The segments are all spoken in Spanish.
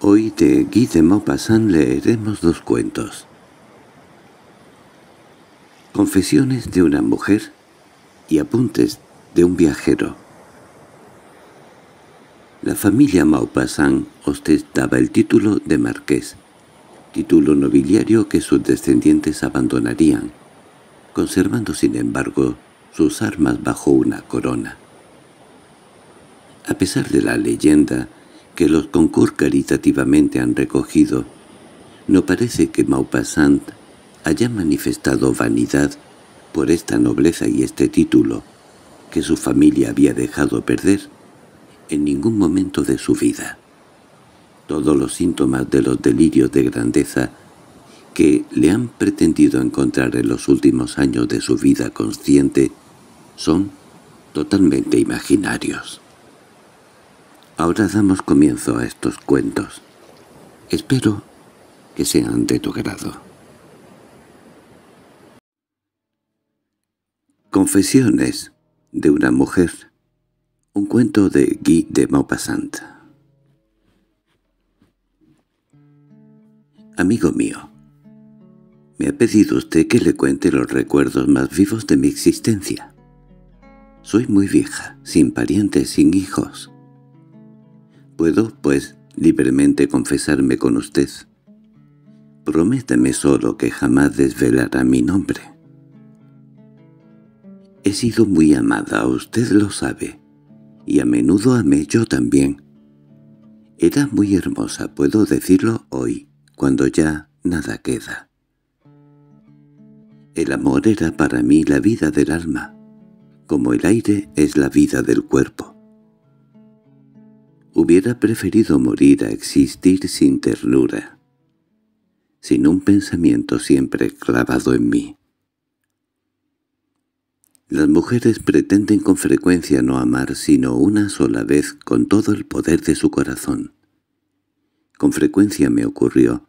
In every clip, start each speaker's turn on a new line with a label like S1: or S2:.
S1: Hoy de Guy de Maupassant leeremos dos cuentos. Confesiones de una mujer y apuntes de un viajero. La familia Maupassant ostentaba el título de marqués, título nobiliario que sus descendientes abandonarían, conservando sin embargo sus armas bajo una corona. A pesar de la leyenda, que los Concours caritativamente han recogido, no parece que Maupassant haya manifestado vanidad por esta nobleza y este título que su familia había dejado perder en ningún momento de su vida. Todos los síntomas de los delirios de grandeza que le han pretendido encontrar en los últimos años de su vida consciente son totalmente imaginarios. Ahora damos comienzo a estos cuentos. Espero que sean de tu grado. Confesiones de una mujer. Un cuento de Guy de Maupassant. Amigo mío, me ha pedido usted que le cuente los recuerdos más vivos de mi existencia. Soy muy vieja, sin parientes, sin hijos. Puedo, pues, libremente confesarme con usted. Prométeme solo que jamás desvelará mi nombre. He sido muy amada, usted lo sabe, y a menudo amé yo también. Era muy hermosa, puedo decirlo hoy, cuando ya nada queda. El amor era para mí la vida del alma, como el aire es la vida del cuerpo. Hubiera preferido morir a existir sin ternura, sin un pensamiento siempre clavado en mí. Las mujeres pretenden con frecuencia no amar sino una sola vez con todo el poder de su corazón. Con frecuencia me ocurrió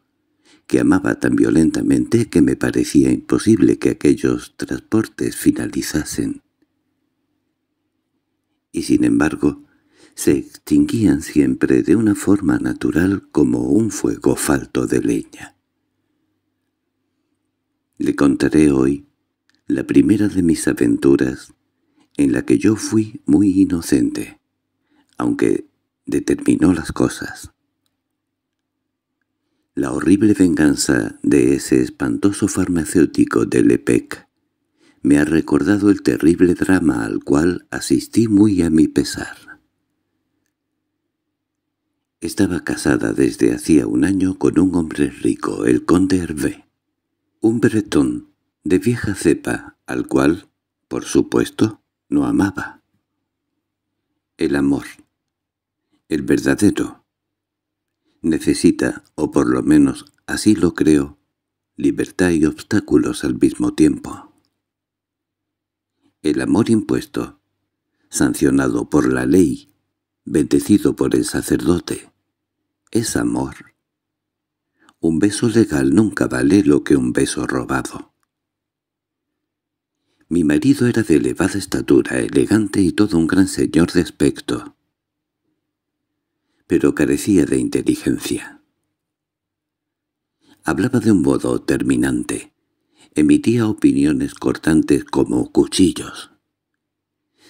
S1: que amaba tan violentamente que me parecía imposible que aquellos transportes finalizasen. Y sin embargo, se extinguían siempre de una forma natural como un fuego falto de leña. Le contaré hoy la primera de mis aventuras en la que yo fui muy inocente, aunque determinó las cosas. La horrible venganza de ese espantoso farmacéutico de Lepec me ha recordado el terrible drama al cual asistí muy a mi pesar. Estaba casada desde hacía un año con un hombre rico, el conde Hervé, un bretón de vieja cepa, al cual, por supuesto, no amaba. El amor, el verdadero, necesita, o por lo menos así lo creo, libertad y obstáculos al mismo tiempo. El amor impuesto, sancionado por la ley, bendecido por el sacerdote, es amor. Un beso legal nunca vale lo que un beso robado. Mi marido era de elevada estatura, elegante y todo un gran señor de aspecto, pero carecía de inteligencia. Hablaba de un modo terminante. Emitía opiniones cortantes como cuchillos.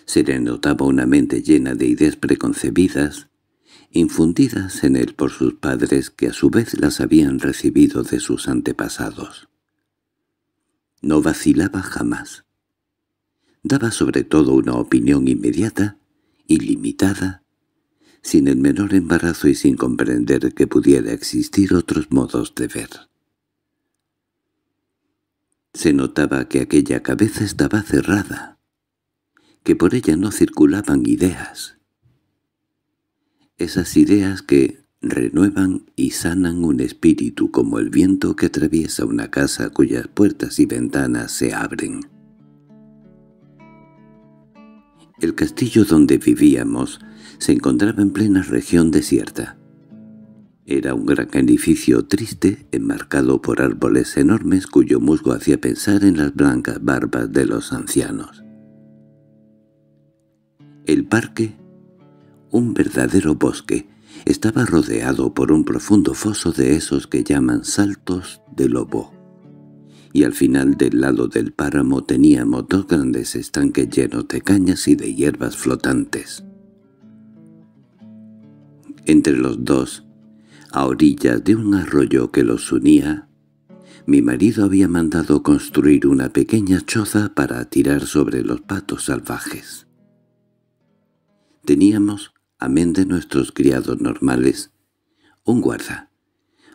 S1: Se le notaba una mente llena de ideas preconcebidas, infundidas en él por sus padres que a su vez las habían recibido de sus antepasados. No vacilaba jamás. Daba sobre todo una opinión inmediata, ilimitada, sin el menor embarazo y sin comprender que pudiera existir otros modos de ver. Se notaba que aquella cabeza estaba cerrada, que por ella no circulaban ideas, esas ideas que renuevan y sanan un espíritu como el viento que atraviesa una casa cuyas puertas y ventanas se abren. El castillo donde vivíamos se encontraba en plena región desierta. Era un gran edificio triste, enmarcado por árboles enormes cuyo musgo hacía pensar en las blancas barbas de los ancianos. El parque un verdadero bosque, estaba rodeado por un profundo foso de esos que llaman saltos de lobo. Y al final del lado del páramo teníamos dos grandes estanques llenos de cañas y de hierbas flotantes. Entre los dos, a orillas de un arroyo que los unía, mi marido había mandado construir una pequeña choza para tirar sobre los patos salvajes. Teníamos amén de nuestros criados normales, un guarda,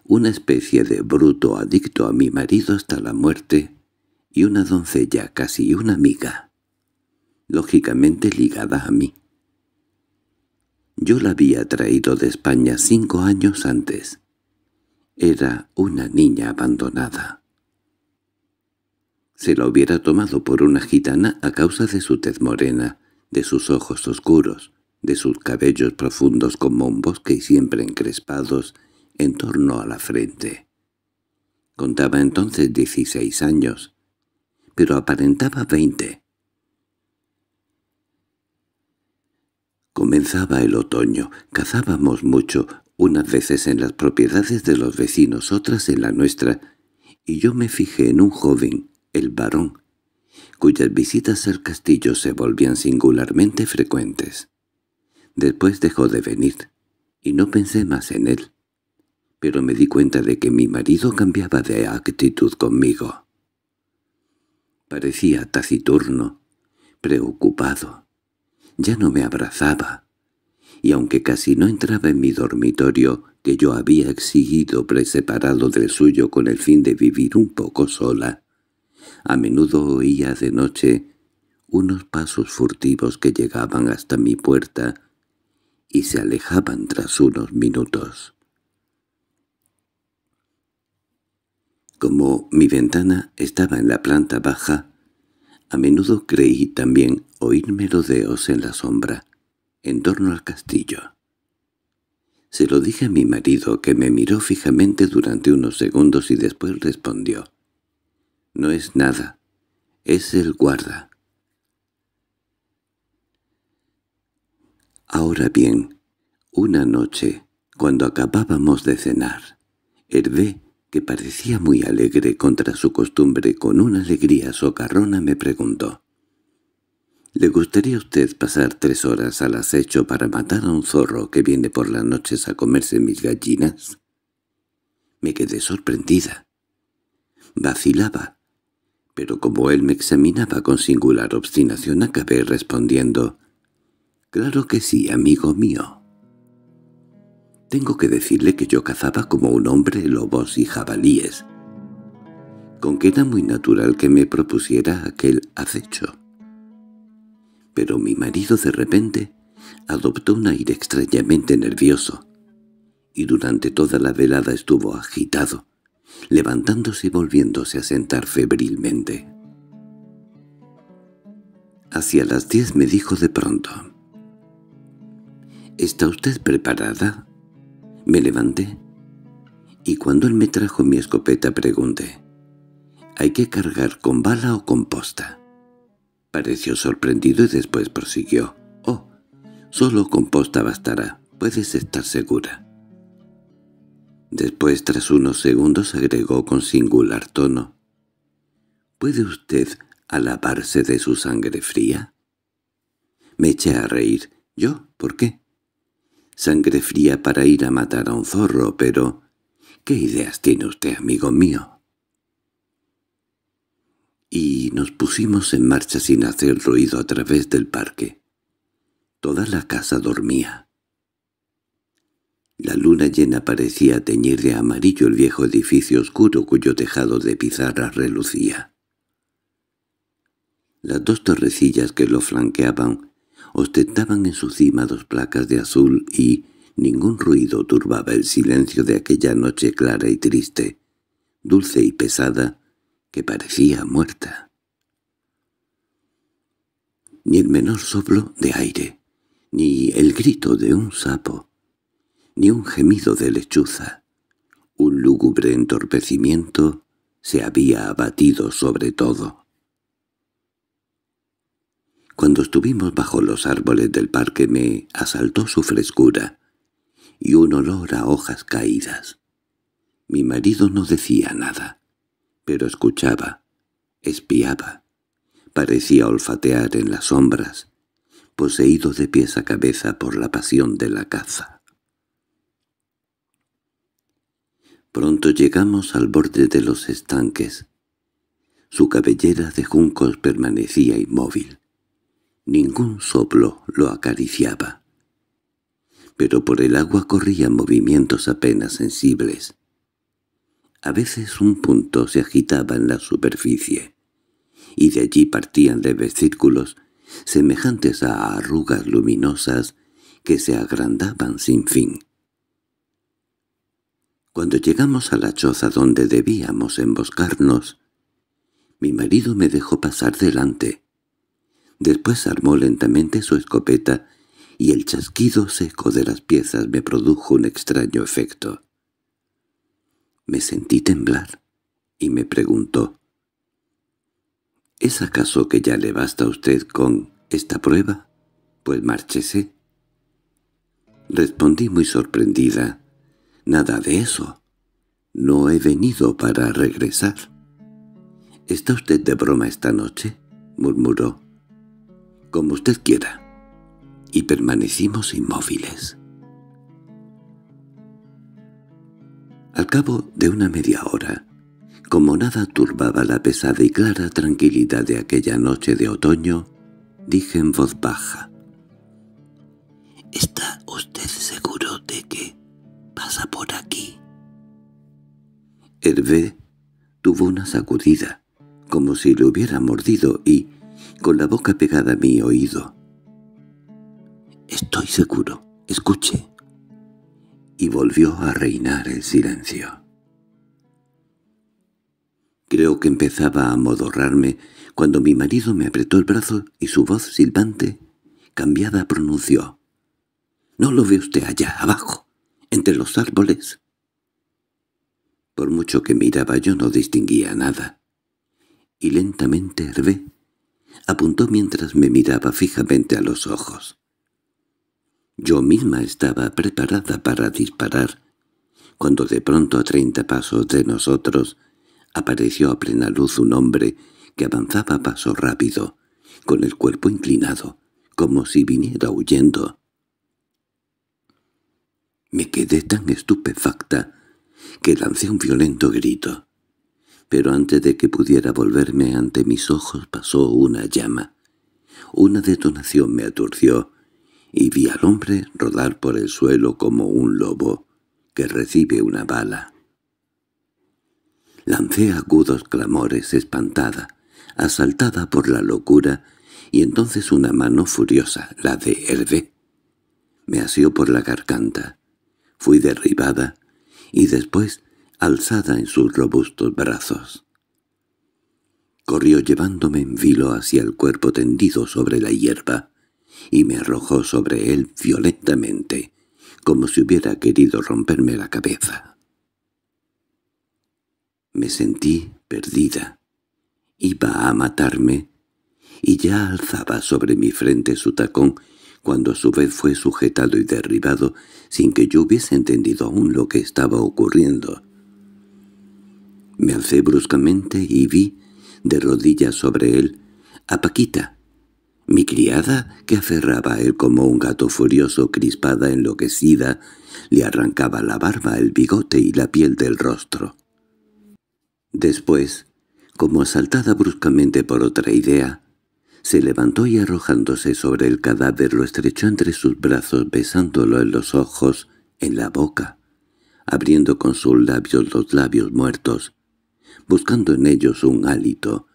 S1: una especie de bruto adicto a mi marido hasta la muerte, y una doncella, casi una amiga, lógicamente ligada a mí. Yo la había traído de España cinco años antes. Era una niña abandonada. Se la hubiera tomado por una gitana a causa de su tez morena, de sus ojos oscuros, de sus cabellos profundos como un bosque y siempre encrespados en torno a la frente. Contaba entonces dieciséis años, pero aparentaba veinte. Comenzaba el otoño, cazábamos mucho, unas veces en las propiedades de los vecinos, otras en la nuestra, y yo me fijé en un joven, el barón, cuyas visitas al castillo se volvían singularmente frecuentes. Después dejó de venir, y no pensé más en él. Pero me di cuenta de que mi marido cambiaba de actitud conmigo. Parecía taciturno, preocupado. Ya no me abrazaba, y aunque casi no entraba en mi dormitorio, que yo había exigido preseparado del suyo con el fin de vivir un poco sola, a menudo oía de noche unos pasos furtivos que llegaban hasta mi puerta y se alejaban tras unos minutos. Como mi ventana estaba en la planta baja, a menudo creí también oír merodeos en la sombra, en torno al castillo. Se lo dije a mi marido, que me miró fijamente durante unos segundos y después respondió. «No es nada, es el guarda». Ahora bien, una noche, cuando acabábamos de cenar, Hervé, que parecía muy alegre contra su costumbre con una alegría socarrona, me preguntó. —¿Le gustaría a usted pasar tres horas al acecho para matar a un zorro que viene por las noches a comerse mis gallinas? Me quedé sorprendida. Vacilaba, pero como él me examinaba con singular obstinación acabé respondiendo —Claro que sí, amigo mío. Tengo que decirle que yo cazaba como un hombre lobos y jabalíes, con que era muy natural que me propusiera aquel acecho. Pero mi marido de repente adoptó un aire extrañamente nervioso, y durante toda la velada estuvo agitado, levantándose y volviéndose a sentar febrilmente. Hacia las diez me dijo de pronto, —¿Está usted preparada? Me levanté y cuando él me trajo mi escopeta pregunté —¿Hay que cargar con bala o con posta? Pareció sorprendido y después prosiguió. —Oh, solo con posta bastará, puedes estar segura. Después, tras unos segundos, agregó con singular tono. —¿Puede usted alabarse de su sangre fría? Me eché a reír. —¿Yo? ¿Por qué? sangre fría para ir a matar a un zorro, pero... ¿Qué ideas tiene usted, amigo mío? Y nos pusimos en marcha sin hacer ruido a través del parque. Toda la casa dormía. La luna llena parecía teñir de amarillo el viejo edificio oscuro cuyo tejado de pizarra relucía. Las dos torrecillas que lo flanqueaban ostentaban en su cima dos placas de azul y ningún ruido turbaba el silencio de aquella noche clara y triste, dulce y pesada, que parecía muerta. Ni el menor soplo de aire, ni el grito de un sapo, ni un gemido de lechuza. Un lúgubre entorpecimiento se había abatido sobre todo. Cuando estuvimos bajo los árboles del parque me asaltó su frescura y un olor a hojas caídas. Mi marido no decía nada, pero escuchaba, espiaba. Parecía olfatear en las sombras, poseído de pies a cabeza por la pasión de la caza. Pronto llegamos al borde de los estanques. Su cabellera de juncos permanecía inmóvil. Ningún soplo lo acariciaba. Pero por el agua corrían movimientos apenas sensibles. A veces un punto se agitaba en la superficie, y de allí partían leves círculos semejantes a arrugas luminosas que se agrandaban sin fin. Cuando llegamos a la choza donde debíamos emboscarnos, mi marido me dejó pasar delante, Después armó lentamente su escopeta y el chasquido seco de las piezas me produjo un extraño efecto. Me sentí temblar y me preguntó, ¿Es acaso que ya le basta a usted con esta prueba? Pues márchese. Respondí muy sorprendida, «Nada de eso. No he venido para regresar». —¿Está usted de broma esta noche? —murmuró como usted quiera. Y permanecimos inmóviles. Al cabo de una media hora, como nada turbaba la pesada y clara tranquilidad de aquella noche de otoño, dije en voz baja. —¿Está usted seguro de que pasa por aquí? Hervé tuvo una sacudida, como si le hubiera mordido, y con la boca pegada a mi oído. —Estoy seguro. Escuche. Y volvió a reinar el silencio. Creo que empezaba a amodorrarme cuando mi marido me apretó el brazo y su voz silbante, cambiada, pronunció. —¿No lo ve usted allá abajo, entre los árboles? Por mucho que miraba yo no distinguía nada. Y lentamente hervé apuntó mientras me miraba fijamente a los ojos. Yo misma estaba preparada para disparar, cuando de pronto a treinta pasos de nosotros apareció a plena luz un hombre que avanzaba a paso rápido, con el cuerpo inclinado, como si viniera huyendo. Me quedé tan estupefacta que lancé un violento grito pero antes de que pudiera volverme ante mis ojos pasó una llama. Una detonación me aturció, y vi al hombre rodar por el suelo como un lobo que recibe una bala. Lancé agudos clamores espantada, asaltada por la locura, y entonces una mano furiosa, la de Hervé, me asió por la garganta. Fui derribada, y después alzada en sus robustos brazos. Corrió llevándome en vilo hacia el cuerpo tendido sobre la hierba, y me arrojó sobre él violentamente, como si hubiera querido romperme la cabeza. Me sentí perdida. Iba a matarme, y ya alzaba sobre mi frente su tacón, cuando a su vez fue sujetado y derribado sin que yo hubiese entendido aún lo que estaba ocurriendo. Me alcé bruscamente y vi, de rodillas sobre él, a Paquita, mi criada, que aferraba a él como un gato furioso, crispada, enloquecida, le arrancaba la barba, el bigote y la piel del rostro. Después, como asaltada bruscamente por otra idea, se levantó y arrojándose sobre el cadáver lo estrechó entre sus brazos, besándolo en los ojos, en la boca, abriendo con sus labios los labios muertos, buscando en ellos un hálito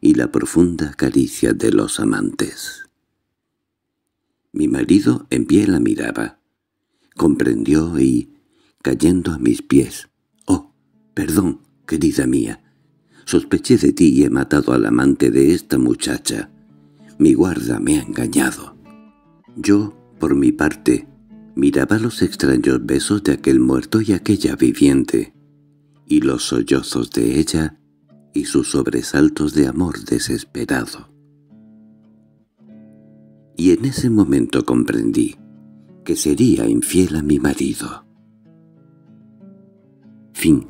S1: y la profunda caricia de los amantes. Mi marido en pie la miraba. Comprendió y, cayendo a mis pies, «Oh, perdón, querida mía, sospeché de ti y he matado al amante de esta muchacha. Mi guarda me ha engañado». Yo, por mi parte, miraba los extraños besos de aquel muerto y aquella viviente, y los sollozos de ella y sus sobresaltos de amor desesperado. Y en ese momento comprendí que sería infiel a mi marido. Fin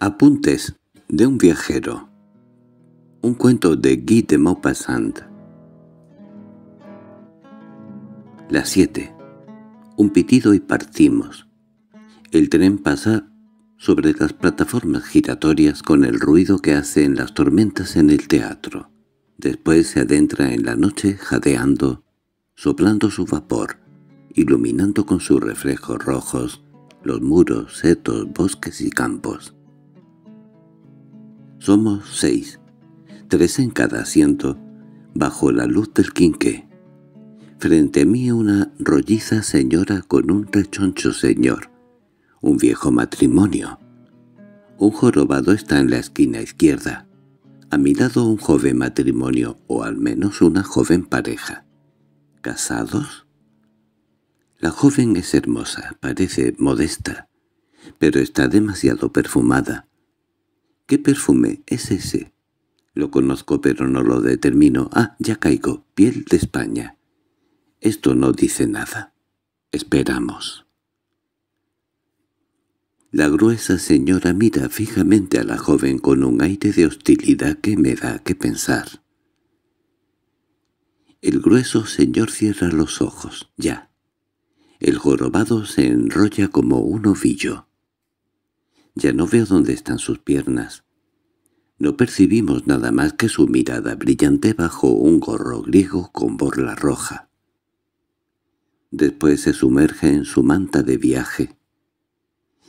S1: Apuntes de un viajero Un cuento de Guy de Maupassant Las siete. Un pitido y partimos. El tren pasa sobre las plataformas giratorias con el ruido que hacen las tormentas en el teatro. Después se adentra en la noche jadeando, soplando su vapor, iluminando con sus reflejos rojos los muros, setos, bosques y campos. Somos seis, tres en cada asiento, bajo la luz del quinqué. Frente a mí una rolliza señora con un rechoncho señor, un viejo matrimonio. Un jorobado está en la esquina izquierda. A mi lado un joven matrimonio, o al menos una joven pareja. ¿Casados? La joven es hermosa, parece modesta, pero está demasiado perfumada. ¿Qué perfume es ese? Lo conozco pero no lo determino. Ah, ya caigo, piel de España. Esto no dice nada. Esperamos. La gruesa señora mira fijamente a la joven con un aire de hostilidad que me da que pensar. El grueso señor cierra los ojos, ya. El jorobado se enrolla como un ovillo. Ya no veo dónde están sus piernas. No percibimos nada más que su mirada brillante bajo un gorro griego con borla roja. Después se sumerge en su manta de viaje.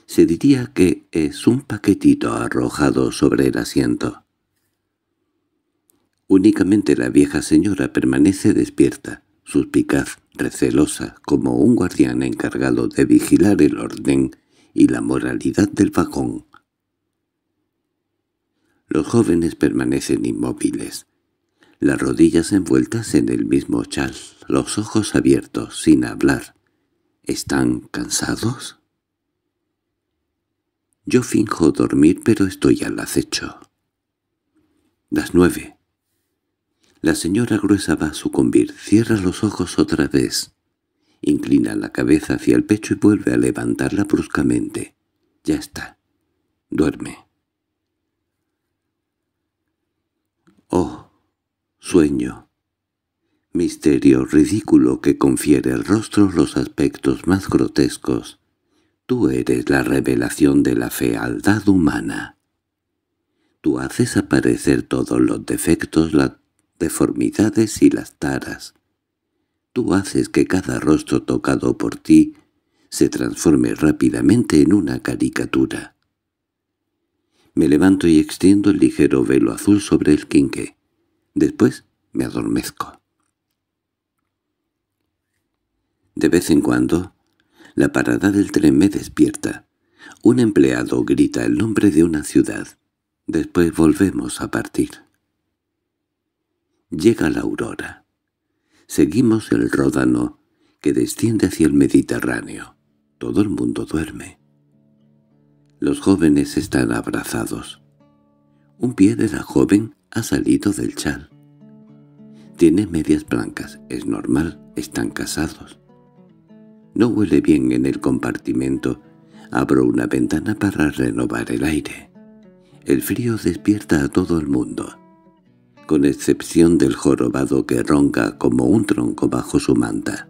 S1: Se diría que es un paquetito arrojado sobre el asiento. Únicamente la vieja señora permanece despierta, suspicaz, recelosa, como un guardián encargado de vigilar el orden y la moralidad del vagón. Los jóvenes permanecen inmóviles, las rodillas envueltas en el mismo chal los ojos abiertos, sin hablar. ¿Están cansados? Yo finjo dormir, pero estoy al acecho. Las nueve. La señora gruesa va a sucumbir, cierra los ojos otra vez. Inclina la cabeza hacia el pecho y vuelve a levantarla bruscamente. Ya está. Duerme. Oh, sueño misterio ridículo que confiere al rostro los aspectos más grotescos. Tú eres la revelación de la fealdad humana. Tú haces aparecer todos los defectos, las deformidades y las taras. Tú haces que cada rostro tocado por ti se transforme rápidamente en una caricatura. Me levanto y extiendo el ligero velo azul sobre el quinque. Después me adormezco. De vez en cuando, la parada del tren me despierta. Un empleado grita el nombre de una ciudad. Después volvemos a partir. Llega la aurora. Seguimos el Ródano, que desciende hacia el Mediterráneo. Todo el mundo duerme. Los jóvenes están abrazados. Un pie de la joven ha salido del chal. Tiene medias blancas, es normal, están casados. No huele bien en el compartimento. Abro una ventana para renovar el aire. El frío despierta a todo el mundo. Con excepción del jorobado que ronca como un tronco bajo su manta.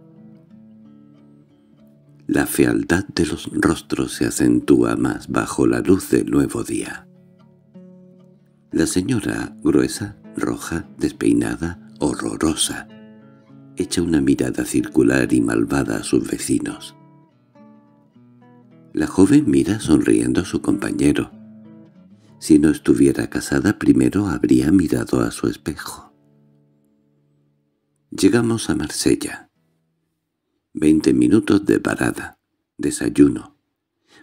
S1: La fealdad de los rostros se acentúa más bajo la luz del nuevo día. La señora, gruesa, roja, despeinada, horrorosa, echa una mirada circular y malvada a sus vecinos. La joven mira sonriendo a su compañero. Si no estuviera casada primero habría mirado a su espejo. Llegamos a Marsella. Veinte minutos de parada. Desayuno.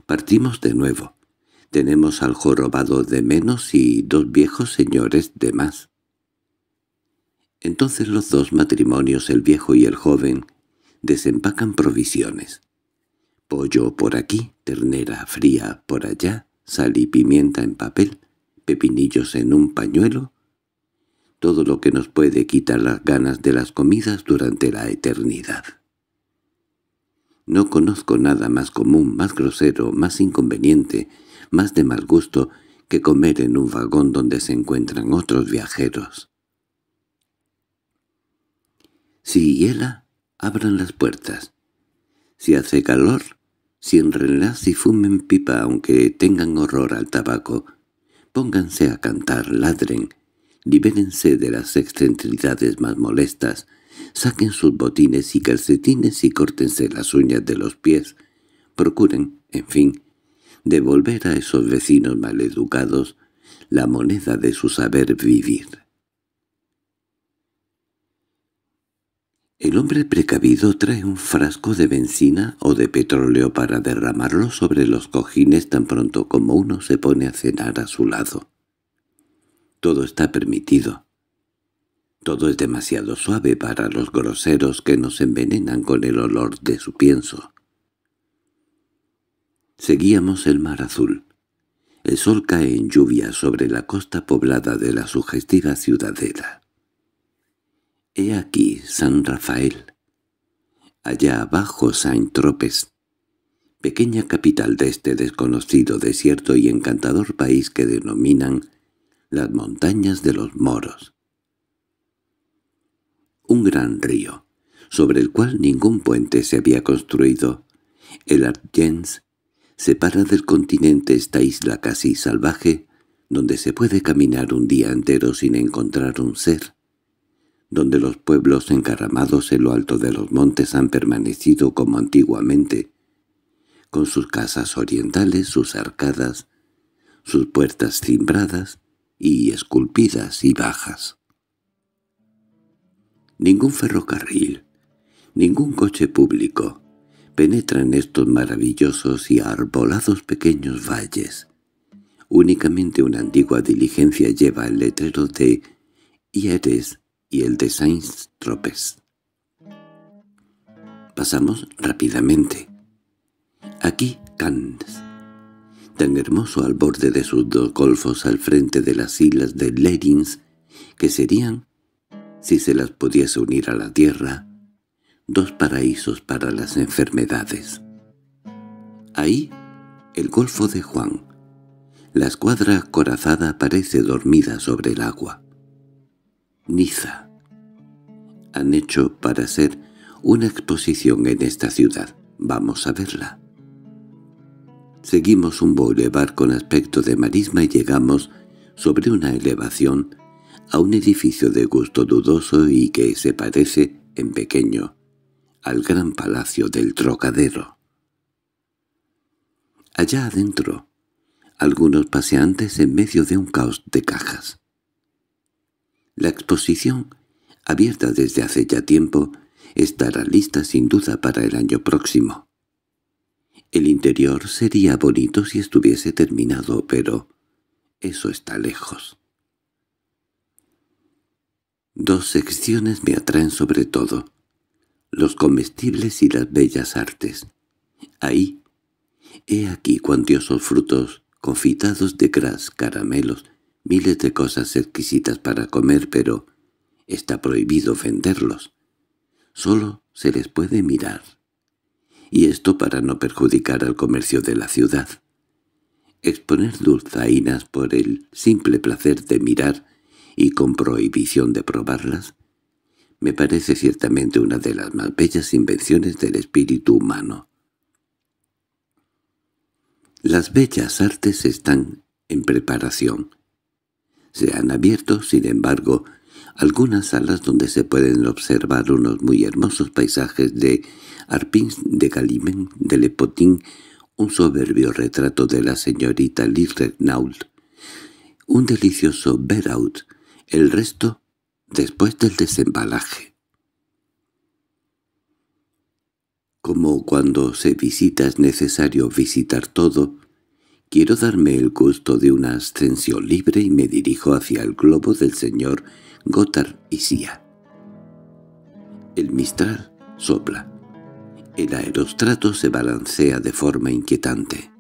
S1: Partimos de nuevo. Tenemos al jorobado de menos y dos viejos señores de más. Entonces los dos matrimonios, el viejo y el joven, desempacan provisiones. Pollo por aquí, ternera fría por allá, sal y pimienta en papel, pepinillos en un pañuelo, todo lo que nos puede quitar las ganas de las comidas durante la eternidad. No conozco nada más común, más grosero, más inconveniente, más de mal gusto que comer en un vagón donde se encuentran otros viajeros. Si hiela, abran las puertas. Si hace calor, si ciérrenlas y fumen pipa aunque tengan horror al tabaco. Pónganse a cantar, ladren, libérense de las excentricidades más molestas, saquen sus botines y calcetines y córtense las uñas de los pies. Procuren, en fin, devolver a esos vecinos maleducados la moneda de su saber vivir. El hombre precavido trae un frasco de benzina o de petróleo para derramarlo sobre los cojines tan pronto como uno se pone a cenar a su lado. Todo está permitido. Todo es demasiado suave para los groseros que nos envenenan con el olor de su pienso. Seguíamos el mar azul. El sol cae en lluvia sobre la costa poblada de la sugestiva ciudadela. He aquí San Rafael. Allá abajo Saint Tropez, pequeña capital de este desconocido desierto y encantador país que denominan las montañas de los moros. Un gran río, sobre el cual ningún puente se había construido. El Argens separa del continente esta isla casi salvaje, donde se puede caminar un día entero sin encontrar un ser, donde los pueblos encaramados en lo alto de los montes han permanecido como antiguamente, con sus casas orientales, sus arcadas, sus puertas cimbradas y esculpidas y bajas. Ningún ferrocarril, ningún coche público penetra en estos maravillosos y arbolados pequeños valles. Únicamente una antigua diligencia lleva el letrero de eres y el de saint tropez Pasamos rápidamente. Aquí Cannes, tan hermoso al borde de sus dos golfos al frente de las islas de Lérins que serían, si se las pudiese unir a la tierra, dos paraísos para las enfermedades. Ahí, el Golfo de Juan. La escuadra corazada parece dormida sobre el agua. Niza han hecho para ser una exposición en esta ciudad. Vamos a verla. Seguimos un boulevard con aspecto de marisma y llegamos, sobre una elevación, a un edificio de gusto dudoso y que se parece, en pequeño, al gran palacio del Trocadero. Allá adentro, algunos paseantes en medio de un caos de cajas. La exposición, abierta desde hace ya tiempo, estará lista sin duda para el año próximo. El interior sería bonito si estuviese terminado, pero eso está lejos. Dos secciones me atraen sobre todo, los comestibles y las bellas artes. Ahí, he aquí cuantiosos frutos, confitados de gras, caramelos, miles de cosas exquisitas para comer, pero está prohibido venderlos. Solo se les puede mirar. Y esto para no perjudicar al comercio de la ciudad. Exponer dulzainas por el simple placer de mirar y con prohibición de probarlas me parece ciertamente una de las más bellas invenciones del espíritu humano. Las bellas artes están en preparación. Se han abierto, sin embargo, algunas salas donde se pueden observar unos muy hermosos paisajes de Arpins de Galimén de Lepotín, un soberbio retrato de la señorita Lirrenault, un delicioso Beraud, el resto después del desembalaje. Como cuando se visita es necesario visitar todo, Quiero darme el gusto de una ascensión libre y me dirijo hacia el globo del señor y Sia. El mistral sopla. El aerostrato se balancea de forma inquietante.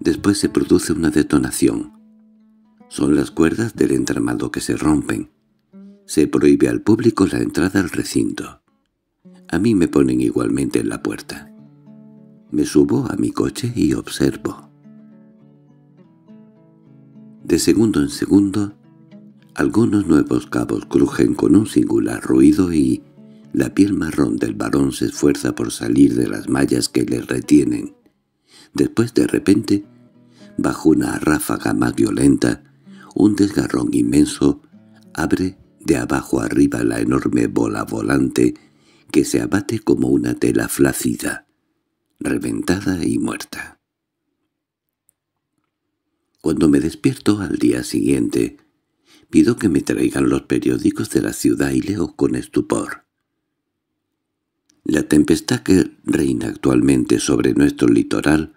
S1: Después se produce una detonación. Son las cuerdas del entramado que se rompen. Se prohíbe al público la entrada al recinto. A mí me ponen igualmente en la puerta. Me subo a mi coche y observo. De segundo en segundo, algunos nuevos cabos crujen con un singular ruido y la piel marrón del varón se esfuerza por salir de las mallas que le retienen. Después de repente, bajo una ráfaga más violenta, un desgarrón inmenso abre de abajo arriba la enorme bola volante que se abate como una tela flácida reventada y muerta. Cuando me despierto al día siguiente, pido que me traigan los periódicos de la ciudad y leo con estupor. La tempestad que reina actualmente sobre nuestro litoral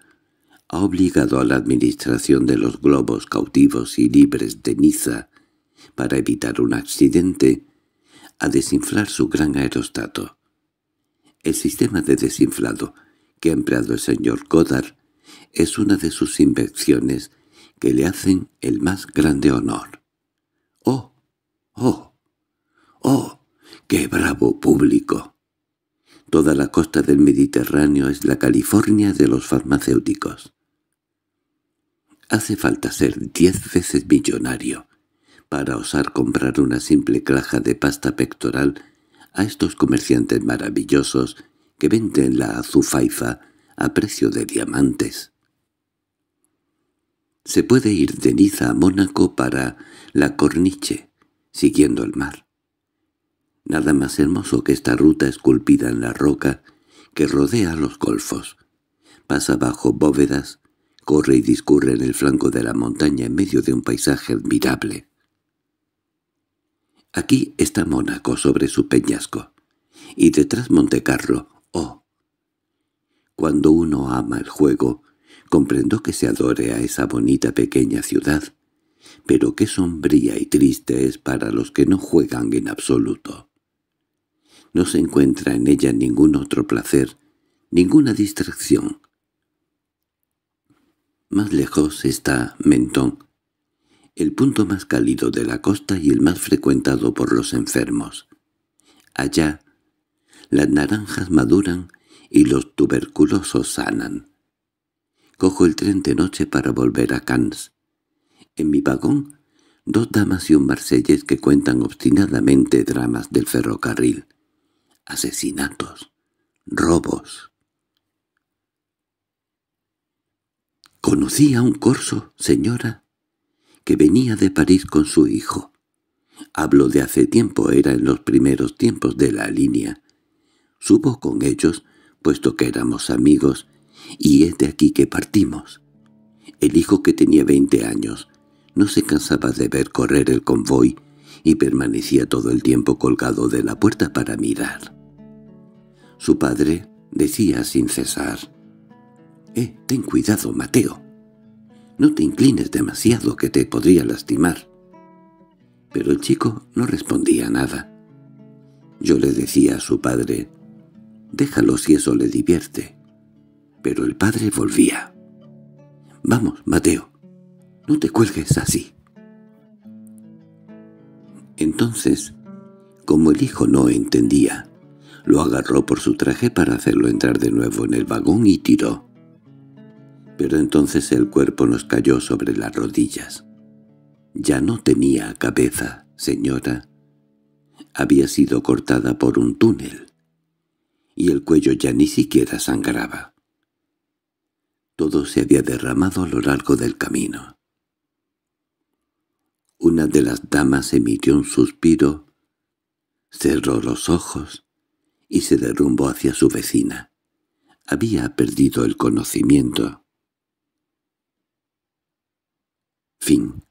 S1: ha obligado a la administración de los globos cautivos y libres de Niza, para evitar un accidente, a desinflar su gran aerostato. El sistema de desinflado que ha empleado el señor Godard es una de sus invenciones que le hacen el más grande honor. ¡Oh! ¡Oh! ¡Oh! ¡Qué bravo público! Toda la costa del Mediterráneo es la California de los farmacéuticos. Hace falta ser diez veces millonario para osar comprar una simple caja de pasta pectoral a estos comerciantes maravillosos que venden la azufaifa a precio de diamantes. Se puede ir de Niza a Mónaco para la Corniche, siguiendo el mar. Nada más hermoso que esta ruta esculpida en la roca que rodea los golfos. Pasa bajo bóvedas, corre y discurre en el flanco de la montaña en medio de un paisaje admirable. Aquí está Mónaco sobre su peñasco, y detrás Montecarlo, «Oh». Cuando uno ama el juego, comprendo que se adore a esa bonita pequeña ciudad, pero qué sombría y triste es para los que no juegan en absoluto. No se encuentra en ella ningún otro placer, ninguna distracción. Más lejos está Mentón, el punto más cálido de la costa y el más frecuentado por los enfermos. Allá las naranjas maduran y los tuberculosos sanan. Cojo el tren de noche para volver a Cannes. En mi vagón, dos damas y un marsellés que cuentan obstinadamente dramas del ferrocarril. Asesinatos. Robos. Conocí a un corso, señora, que venía de París con su hijo. Hablo de hace tiempo, era en los primeros tiempos de la línea. Subo con ellos, puesto que éramos amigos, y es de aquí que partimos. El hijo que tenía veinte años no se cansaba de ver correr el convoy y permanecía todo el tiempo colgado de la puerta para mirar. Su padre decía sin cesar, «Eh, ten cuidado, Mateo. No te inclines demasiado que te podría lastimar». Pero el chico no respondía nada. Yo le decía a su padre, Déjalo si eso le divierte. Pero el padre volvía. —Vamos, Mateo, no te cuelgues así. Entonces, como el hijo no entendía, lo agarró por su traje para hacerlo entrar de nuevo en el vagón y tiró. Pero entonces el cuerpo nos cayó sobre las rodillas. Ya no tenía cabeza, señora. Había sido cortada por un túnel y el cuello ya ni siquiera sangraba. Todo se había derramado a lo largo del camino. Una de las damas emitió un suspiro, cerró los ojos y se derrumbó hacia su vecina. Había perdido el conocimiento. Fin